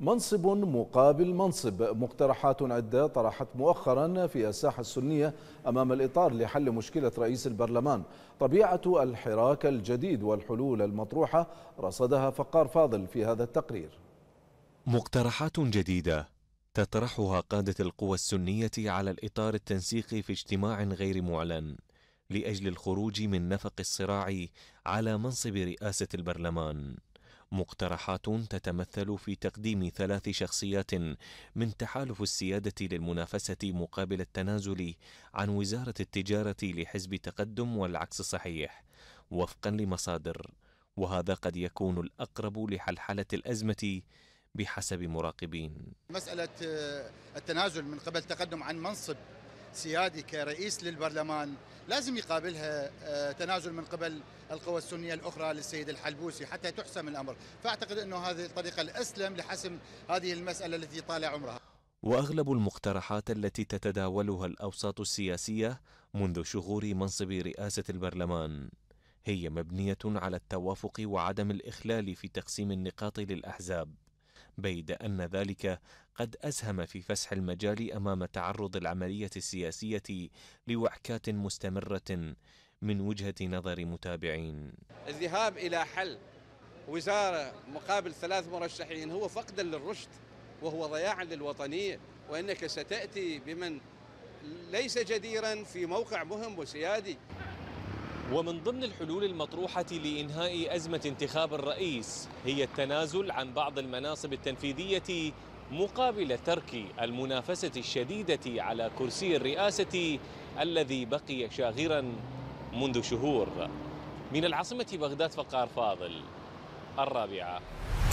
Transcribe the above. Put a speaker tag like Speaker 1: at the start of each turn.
Speaker 1: منصب مقابل منصب مقترحات عدة طرحت مؤخرا في الساحة السنية أمام الإطار لحل مشكلة رئيس البرلمان طبيعة الحراك الجديد والحلول المطروحة رصدها فقار فاضل في هذا التقرير
Speaker 2: مقترحات جديدة تطرحها قادة القوى السنية على الإطار التنسيقي في اجتماع غير معلن لأجل الخروج من نفق الصراع على منصب رئاسة البرلمان مقترحات تتمثل في تقديم ثلاث شخصيات من تحالف السيادة للمنافسة مقابل التنازل عن وزارة التجارة لحزب تقدم والعكس صحيح وفقا لمصادر وهذا قد يكون الأقرب لحلحلة الأزمة بحسب مراقبين
Speaker 3: مسألة آه، التنازل من قبل تقدم عن منصب سيادي كرئيس للبرلمان لازم يقابلها آه، تنازل من قبل القوى السنيه الاخرى للسيد الحلبوسي حتى تحسم الامر، فاعتقد انه هذه الطريقه الاسلم لحسم هذه المساله التي طال عمرها.
Speaker 2: واغلب المقترحات التي تتداولها الاوساط السياسيه منذ شغور منصب رئاسه البرلمان هي مبنيه على التوافق وعدم الاخلال في تقسيم النقاط للاحزاب بيد أن ذلك قد أسهم في فسح المجال أمام تعرض العملية السياسية لوعكات مستمرة من وجهة نظر متابعين
Speaker 4: الذهاب إلى حل وزارة مقابل ثلاث مرشحين هو فقدا للرشد وهو ضياعا للوطنية وأنك ستأتي بمن
Speaker 5: ليس جديرا في موقع مهم وسيادي ومن ضمن الحلول المطروحة لإنهاء أزمة انتخاب الرئيس هي التنازل عن بعض المناصب التنفيذية مقابل ترك المنافسة الشديدة على كرسي الرئاسة الذي بقي شاغرا منذ شهور من العاصمة بغداد فقار فاضل الرابعة